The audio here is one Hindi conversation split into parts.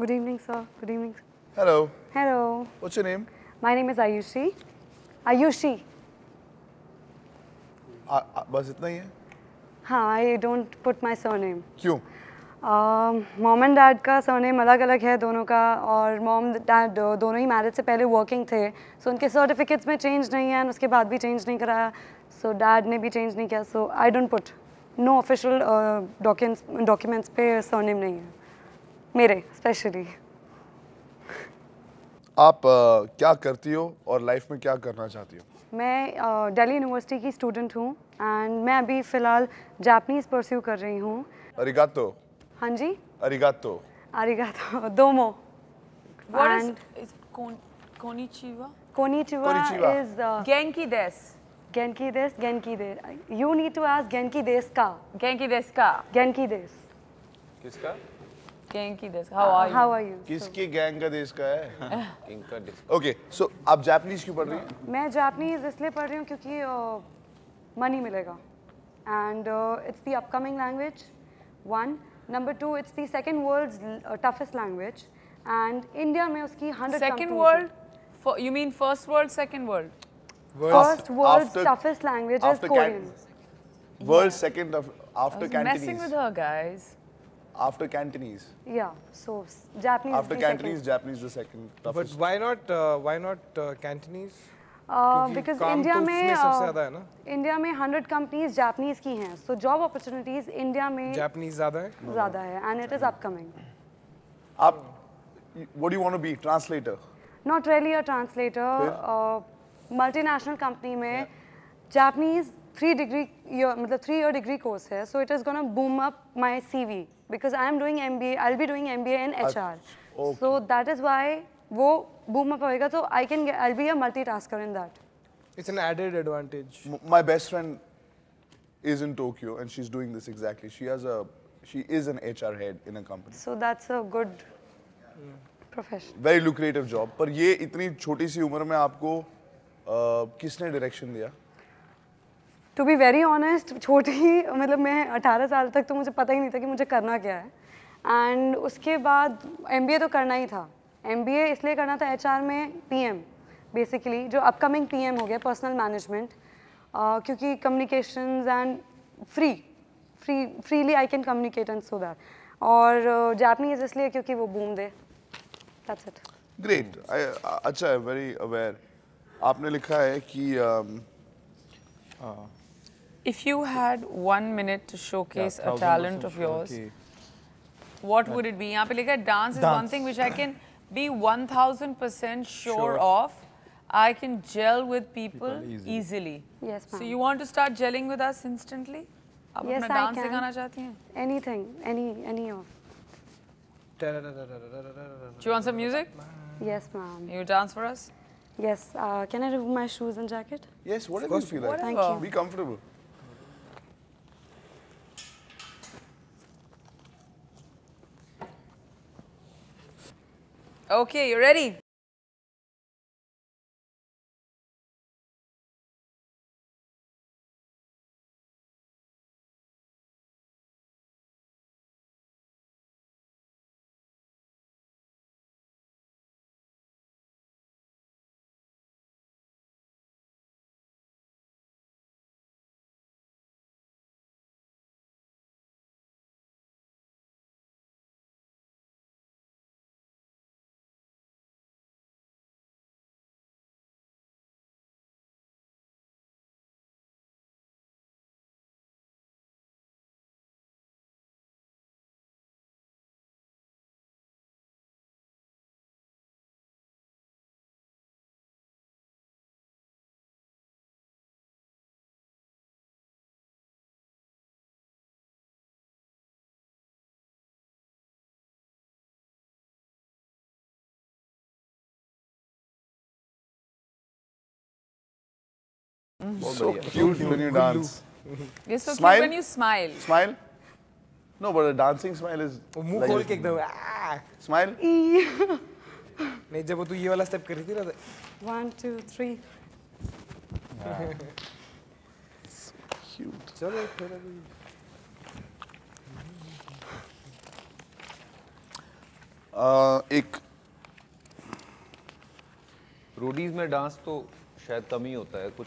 Good evening, sir. Good evening. Hello. Hello. What's your name? My name is Ayushi. Ayushi. बस इतना ही है हाँ I don't put my name क्यों मॉम एंड डैड का सरनेम अलग अलग है दोनों का और मॉम डैड दोनों ही मैरिज से पहले वर्किंग थे सो so, उनके सर्टिफिकेट्स में चेंज नहीं है उसके बाद भी चेंज नहीं कराया सो so, डैड ने भी चेंज नहीं किया so I don't put no official documents पे सरनेम नहीं है मेरे स्पेशली आप आ, क्या करती हो और लाइफ में क्या करना चाहती हो मैं दिल्ली यूनिवर्सिटी की स्टूडेंट हूँ एंड मैं अभी फ़िलहाल जापनीज परस्यू कर रही हूँ अरिगातो हाँ जी अरिगातो अरिगातो दोमो What and is, is kon, Konichiwa? Konichiwa? Konichiwa is uh, Genki des. Genki des, Genki des. You need to ask Genki des ka. Genki des ka. Genki des. Kiska? गैंग की देश how are how are you किसकी गैंग का देश का है किंग का देश ओके सो आप जापानीज क्यों पढ़ रही हैं मैं जापानीज इसलिए पढ़ रही हूँ क्योंकि मनी मिलेगा and it's the upcoming language one number two it's the second world toughest language and India में उसकी hundred second world you mean first world second world First world's after, toughest language after is Korean. Can, world's yeah. second of, after Cantonese. messing with her, guys. after Cantonese. Yeah, so Japanese. After Cantonese, Japanese is the second. Toughest. But why not? Uh, why not uh, Cantonese? Uh, because India mein, India mein 100 companies Japanese ki hain. So job opportunities India mein Japanese zada hai? No, hai. And it is upcoming. what do you want to be? Translator? Not really a translator. Uh, multinational company mein Japanese three degree, year, three year degree course hai. So it is going to boom up my CV. because I am doing MBA, I'll be doing MBA in HR. Okay. So that is why वो boom up होएगा so I can get, I'll be a multitasker in that. It's an added advantage. M my best friend is in Tokyo and she's doing this exactly. She has a she is an HR head in a company. So that's a good yeah. profession. Very lucrative job. पर ये इतनी छोटी सी उम्र में आपको uh, किसने direction दिया? टू बी वेरी ऑनेस्ट छोटी मतलब मैं 18 साल तक तो मुझे पता ही नहीं था कि मुझे करना क्या है एंड उसके बाद एम तो करना ही था एम इसलिए करना था एच में पी बेसिकली जो अपकमिंग पी हो गया पर्सनल मैनेजमेंट क्योंकि communication and free free freely I can communicate and so that और जापनीज इसलिए क्योंकि वो बूम दे दैट्स इट ग्रेट अच्छा वेरी अवेयर आपने लिखा है कि um, uh, If you had one minute to showcase yeah, a talent of yours, what would it be? यहाँ पे लिखा dance is one thing which I can be 1000% sure, sure of. I can gel with people, people easily. easily. Yes, ma'am. So you want to start gelling with us instantly? yes, अपना dance Anything, any, any of. Do you want some music? Yes, ma'am. You dance for us? Yes. Uh, can I remove my shoes and jacket? Yes. Whatever you feel like. Thank you. Be comfortable. Okay, you ready? So cute when you dance. You're so smile. cute when you smile. Smile. No, but a dancing smile is. वो मुंह खोल के एकदम smile. नहीं जब वो तू ये वाला स्टेप कर रही थी ना One two three. Cute. चलो फिर अभी. एक रोडीज में डांस तो शायद कम ही होता है कुछ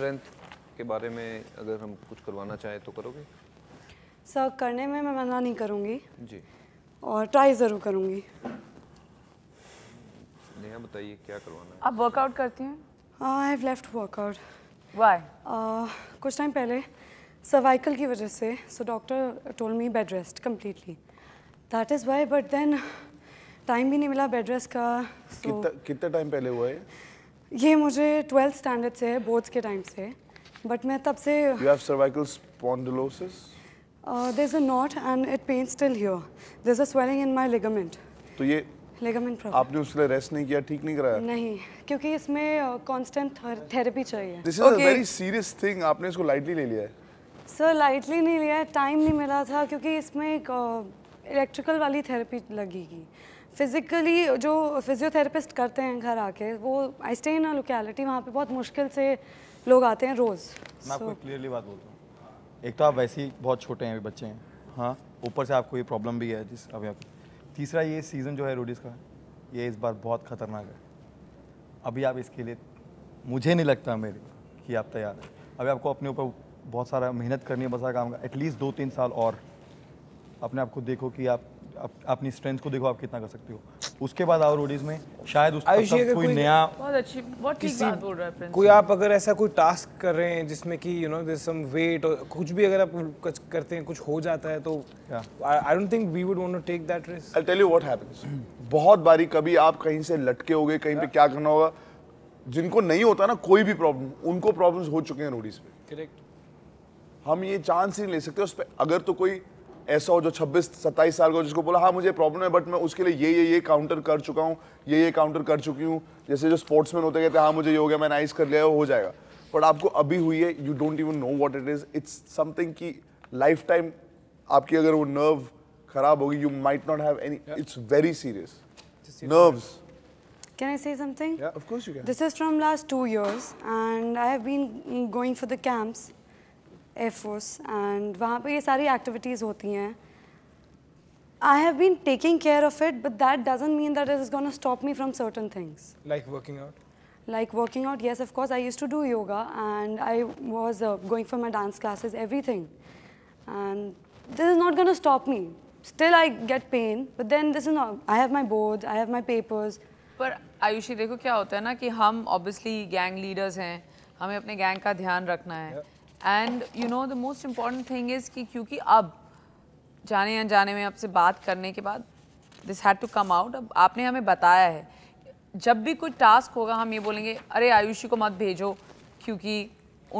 स्ट्रेंथ के बारे में अगर हम कुछ करवाना चाहें तो करोगे सर करने में मैं मना नहीं करूँगी जी और ट्राई ज़रूर करूँगी नेहा बताइए क्या करवाना है आप वर्कआउट करती हैं I have left workout why कुछ टाइम पहले सर्वाइकल की वजह से so doctor told me bed rest completely that is why but then time भी नहीं मिला बेड रेस्ट का so, कितना कितना टाइम पहले हुआ है ये मुझे ट्वेल्थ स्टैंडर्ड से है बोर्ड्स के टाइम से बट मैं तब से you have cervical spondylosis there is a knot and it pain still here there is a swelling in my ligament तो ये लिगामेंट प्रॉब्लम आपने उसके लिए रेस्ट नहीं किया ठीक नहीं कराया नहीं क्योंकि इसमें कांस्टेंट uh, थेरेपी चाहिए this is a very serious thing आपने इसको लाइटली ले लिया है सर लाइटली नहीं लिया टाइम नहीं मिला था क्योंकि इसमें एक इलेक्ट्रिकल uh, वाली थेरेपी लगेगी फिज़िकली जो फिजियोथेरेपिस्ट करते हैं घर आके वो आई स्टे इन लोकेलिटी वहाँ पे बहुत मुश्किल से लोग आते हैं रोज़ मैं आपको क्लियरली बात बोलता हूँ एक तो आप वैसे ही बहुत छोटे हैं अभी बच्चे हैं हाँ ऊपर से आपको ये प्रॉब्लम भी है जिस अभी आपको तीसरा ये सीज़न जो है रोडीज़ का ये इस बार बहुत ख़तरनाक है अभी आप इसके लिए मुझे नहीं लगता मेरे कि आप तैयार हैं अभी आपको अपने ऊपर बहुत सारा मेहनत करनी है बहुत सारा काम का एटलीस्ट दो तीन साल और अपने आप को देखो कि आप आप, अपनी स्ट्रेंथ को देखो आप कितना कर सकते हो उसके बाद आओ रोडीज में शायद उस कोई, कोई नया बहुत अच्छी बहुत ठीक बात बोल रहा है कोई आप अगर ऐसा कोई टास्क कर रहे हैं जिसमें कि you know there some weight और कुछ भी अगर आप करते हैं कुछ हो जाता है तो I don't think we would want to take that risk I tell you what happens बहुत बारी कभी आप कहीं से लटके होगे कहीं पे क्या करना होगा जिनको नहीं होता ना कोई भी प्रॉब्लम उनको प्रॉब्लम्स हो चुके हैं रोडीज पे करेक्ट हम ये चांस ही नहीं ले सकते उस पर अगर तो कोई ऐसा हो जो 26 27 साल का जिसको बोला हाँ मुझे प्रॉब्लम है बट मैं उसके लिए ये ये ये काउंटर कर चुका हूँ ये ये काउंटर कर चुकी हूँ जैसे जो स्पोर्ट्समैन होते कहते हैं हाँ मुझे ये हो गया मैंने आइस कर लिया हो जाएगा बट आपको अभी हुई है you don't even know what it is it's something की लाइफ टाइम आपकी अगर वो नर्व खराब होगी you might not have any it's very serious nerves Can I say something? Yeah, of course you can. This is from last two years, and I have been going for the camps air force and वहाँ पर ये सारी एक्टिविटीज़ होती हैं I have been taking care of it but that doesn't mean that it is gonna stop me from certain things like working out like working out yes of course I use to do yoga and I was going for my dance classes every thing and this is not gonna stop me still I get pain but then this is not I have my board I have my papers पर आयुषी देखो क्या होता है ना कि हम ऑब्वियसली गैंग लीडर्स हैं हमें अपने गैंग का ध्यान रखना है yeah. And you know the most important thing is कि क्योंकि अब जाने अनजाने में आपसे बात करने के बाद this had to come out अब आपने हमें बताया है जब भी कोई टास्क होगा हम ये बोलेंगे अरे आयुषी को मत भेजो क्योंकि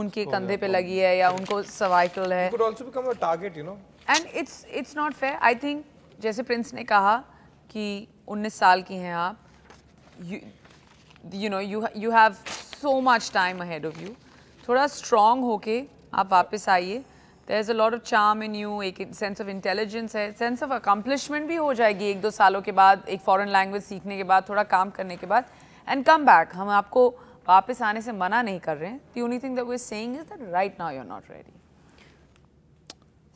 उनके कंधे पे लगी है या उनको सर्वाइकल है and it's it's not fair I think जैसे प्रिंस ने कहा कि 19 साल की हैं आप you know you you have so much time ahead of you थोड़ा स्ट्रॉन्ग होके आप वापस आइए there is a lot of charm in you एक सेंस ऑफ इंटेलिजेंस है सेंस ऑफ अकम्पलिशमेंट भी हो जाएगी एक दो सालों के बाद एक फॉरेन लैंग्वेज सीखने के बाद थोड़ा काम करने के बाद एंड कम बैक हम आपको वापस आने से मना नहीं कर रहे हैं the only thing that is saying is that right now you're not ready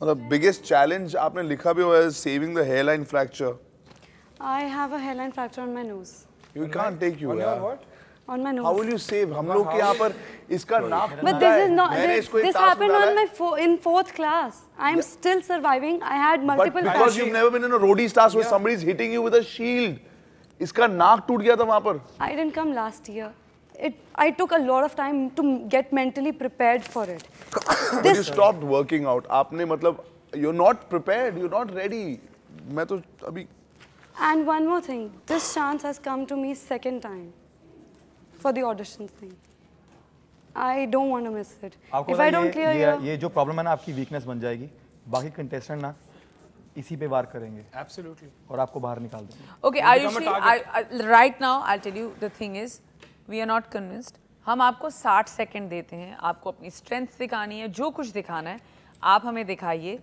मतलब बिगेस्ट चैलेंज आपने लिखा भी हुआ है saving the hairline fracture I have a hairline fracture on my nose you can't take you यार what on my nose. How will you save? hum log ke yahan par iska नाप But this is not. This, this happened on my fo in fourth class. I am yeah. still surviving. I had multiple. But because you've never been in a roadies class yeah. where somebody is hitting you with a shield. iska naak toot gaya tha wahan par I didn't come last year. It, I took a lot of time to get mentally prepared for it. this, you stopped working out. aapne matlab you're not prepared. You're not ready. main to abhi And one more thing. This chance has come to me second time. for the auditions thing. I don't want to miss it. If I don't clear ये, ये जो प्रॉब्लम है ना आपकी वीकनेस बन जाएगी बाकी कंटेस्टेंट ना इसी पे वार करेंगे एब्सोल्युटली और आपको बाहर निकाल देंगे okay Ayushi right now I'll tell you the thing is, we are not convinced. हम आपको 60 सेकंड देते हैं आपको अपनी स्ट्रेंथ दिखानी है जो कुछ दिखाना है आप हमें दिखाइए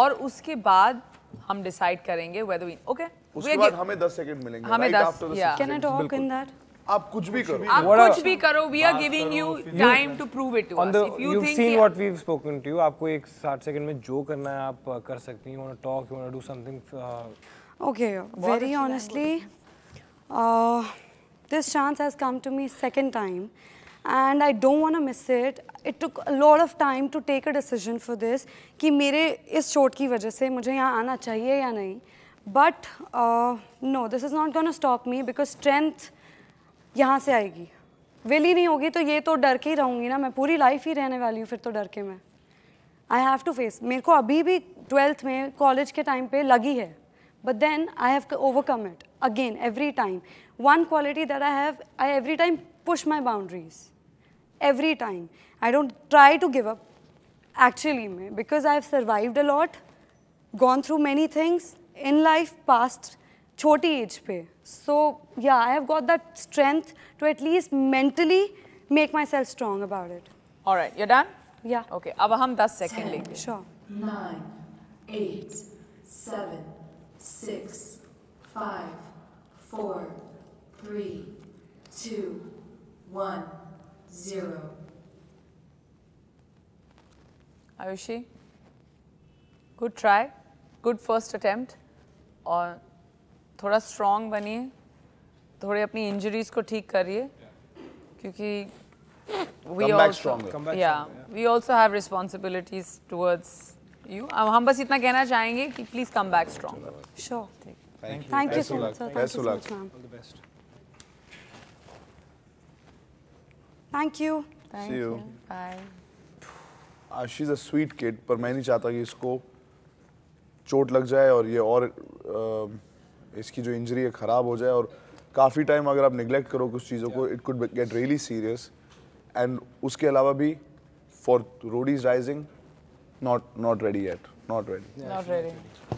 और उसके बाद हम डिसाइड करेंगे वेदर वी ओके उसके बाद हमें 10 सेकंड मिलेंगे हमें 10 can I talk in that आप कुछ भी करो आप कुछ भी करो we are giving you time to prove it to us if you seen what we have spoken to you आपको एक 60 सेकंड में जो करना है आप uh, कर सकती हैं talk you want to do something okay very honestly this chance has come to me second time and I don't want to miss it it took lot of time to take a decision for this कि मेरे इस चोट की वजह से मुझे यहाँ आना चाहिए या नहीं but no this is not gonna stop me because strength यहाँ से आएगी वेली नहीं होगी तो ये तो डर के ही रहूँगी ना मैं पूरी लाइफ ही रहने वाली हूँ फिर तो डर के मैं आई हैव टू फेस मेरे को अभी भी ट्वेल्थ में कॉलेज के टाइम पे लगी है but then I have overcome it again every time one quality that I have I every time push my boundaries every time I don't try to give up actually में because I have a a lot gone through many things in life past छोटी एज पे So yeah, I have got that strength to at least mentally make myself strong about it. All right, you're done? Yeah. Okay, अब हम 10 second लेंगे. Sure. Nine, eight, seven, six, five, four, three, two, one, zero. Ayushi, good try, good first attempt. Or थोड़ा स्ट्रॉन्ग बनिए थोड़ी अपनी इंजरीज को ठीक करिए क्योंकि we also have responsibilities towards you हम बस इतना कहना चाहेंगे कि please come back strong thank you so much thank you आशीज अ स्वीट किट पर मैं नहीं चाहता कि इसको चोट लग जाए और ये और uh, इसकी जो इंजरी है ख़राब हो जाए और काफ़ी टाइम अगर आप निगलेक्ट करो कुछ चीज़ों को it could get really serious and उसके अलावा भी for road is rising not not ready at not ready